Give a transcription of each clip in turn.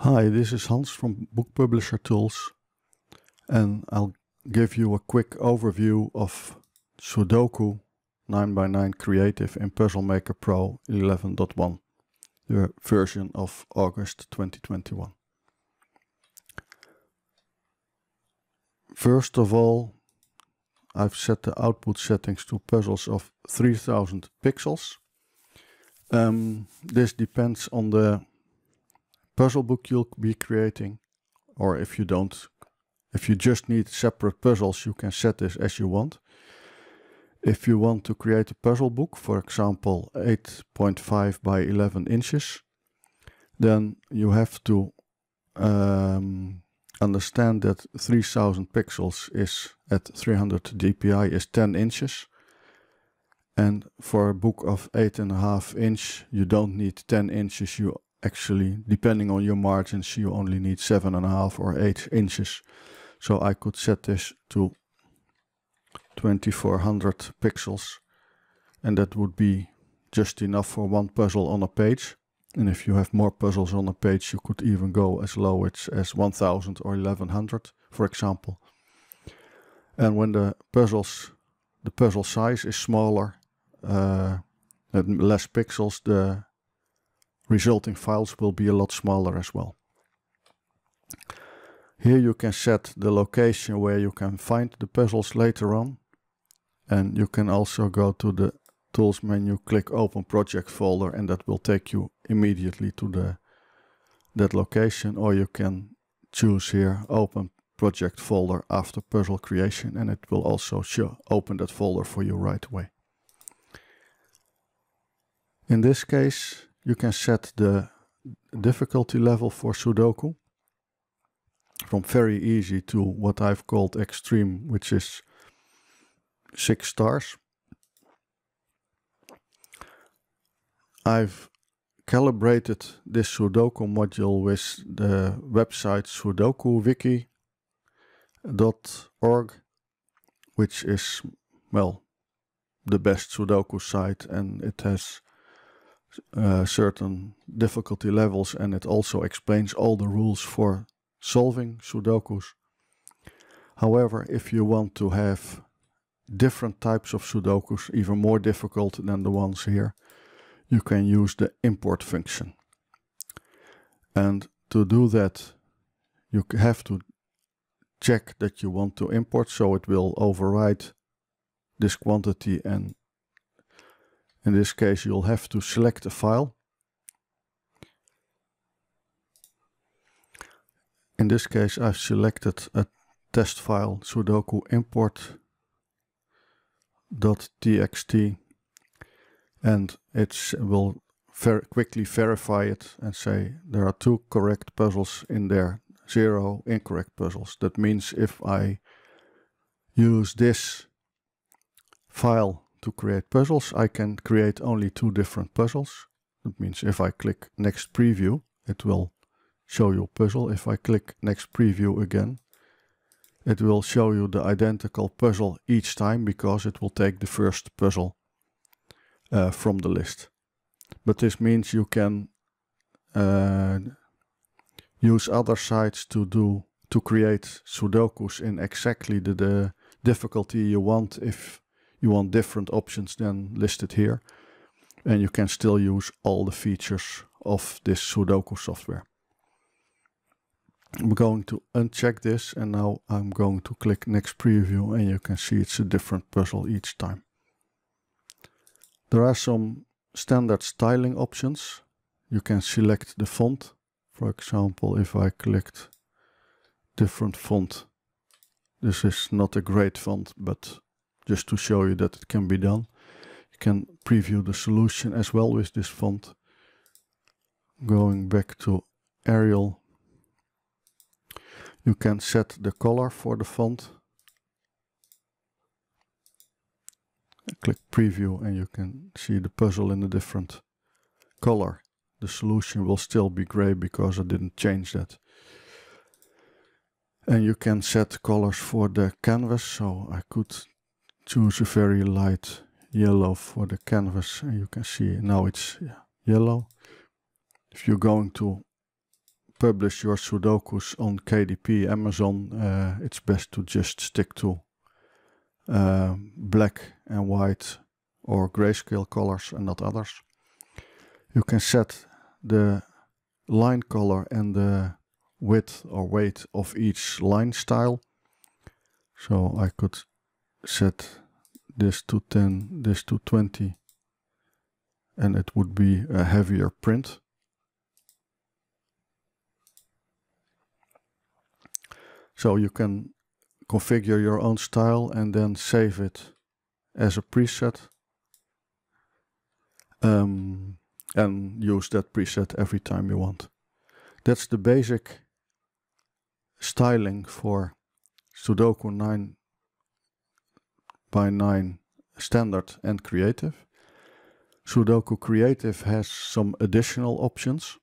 Hi, this is Hans from Book Publisher Tools and I'll give you a quick overview of Sudoku 9x9 Creative in Puzzle Maker Pro 11.1, the version of August 2021. First of all, I've set the output settings to puzzles of 3000 pixels. Um, this depends on the puzzle book you'll be creating, or if you don't, if you just need separate puzzles, you can set this as you want. If you want to create a puzzle book, for example 8.5 by 11 inches, then you have to um, understand that 3000 pixels is at 300 dpi is 10 inches. And for a book of 8.5 inch, you don't need 10 inches, you actually, depending on your margins, you only need seven and a half or eight inches. So I could set this to 2400 pixels and that would be just enough for one puzzle on a page. And if you have more puzzles on a page, you could even go as low as, as 1000 or 1100, for example. And when the puzzles, the puzzle size is smaller, uh, less pixels, the resulting files will be a lot smaller as well. Here you can set the location where you can find the puzzles later on. And you can also go to the tools menu, click open project folder and that will take you immediately to the that location or you can choose here open project folder after puzzle creation and it will also show open that folder for you right away. In this case you can set the difficulty level for Sudoku from very easy to what I've called extreme, which is six stars. I've calibrated this Sudoku module with the website sudokuwiki.org, which is, well, the best Sudoku site and it has uh, certain difficulty levels and it also explains all the rules for solving Sudokus. However, if you want to have different types of Sudokus, even more difficult than the ones here, you can use the import function. And to do that, you have to check that you want to import, so it will override this quantity and in this case, you'll have to select a file. In this case, I've selected a test file, sudoku import.txt, and it will very quickly verify it and say there are two correct puzzles in there, zero incorrect puzzles. That means if I use this file to create puzzles, I can create only two different puzzles. That means if I click next preview, it will show you puzzle. If I click next preview again, it will show you the identical puzzle each time because it will take the first puzzle uh, from the list. But this means you can uh, use other sites to do to create sudokus in exactly the, the difficulty you want if you want different options than listed here. And you can still use all the features of this Sudoku software. I'm going to uncheck this and now I'm going to click next preview and you can see it's a different puzzle each time. There are some standard styling options. You can select the font. For example, if I clicked different font, this is not a great font, but just to show you that it can be done. You can preview the solution as well with this font. Going back to Arial, you can set the color for the font. Click preview and you can see the puzzle in a different color. The solution will still be gray because I didn't change that. And you can set colors for the canvas, so I could choose a very light yellow for the canvas and you can see now it's yellow. If you're going to publish your Sudokus on KDP Amazon, uh, it's best to just stick to uh, black and white or grayscale colors and not others. You can set the line color and the width or weight of each line style. So I could set this to 10, this to 20, and it would be a heavier print. So you can configure your own style and then save it as a preset um, and use that preset every time you want. That's the basic styling for Sudoku 9 by 9 standard and creative. Sudoku creative has some additional options.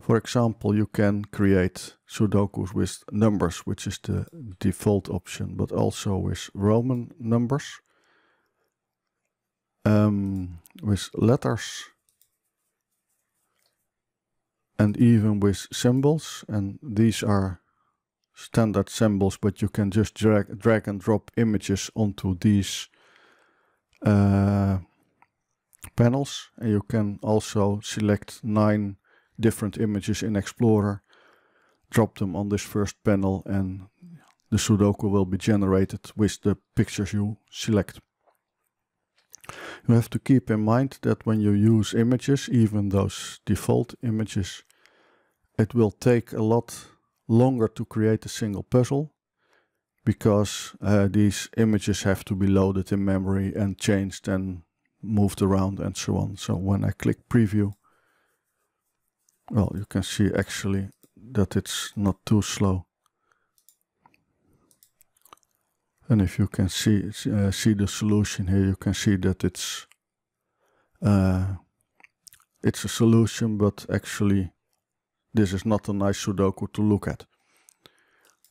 For example, you can create Sudokus with numbers, which is the default option, but also with Roman numbers, um, with letters, and even with symbols. And these are standard symbols, but you can just drag, drag and drop images onto these uh, panels. And you can also select nine different images in Explorer, drop them on this first panel and the Sudoku will be generated with the pictures you select. You have to keep in mind that when you use images, even those default images, it will take a lot longer to create a single puzzle because uh, these images have to be loaded in memory and changed and moved around and so on. So when I click preview, well, you can see actually that it's not too slow. And if you can see uh, see the solution here, you can see that it's uh, it's a solution, but actually this is not a nice Sudoku to look at.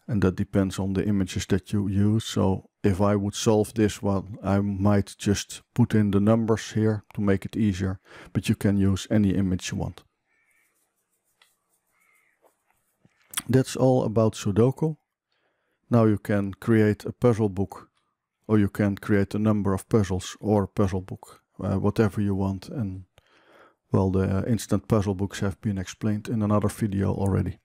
And that depends on the images that you use. So if I would solve this one, I might just put in the numbers here to make it easier. But you can use any image you want. That's all about Sudoku. Now you can create a puzzle book or you can create a number of puzzles or puzzle book, uh, whatever you want and well, the uh, instant puzzle books have been explained in another video already.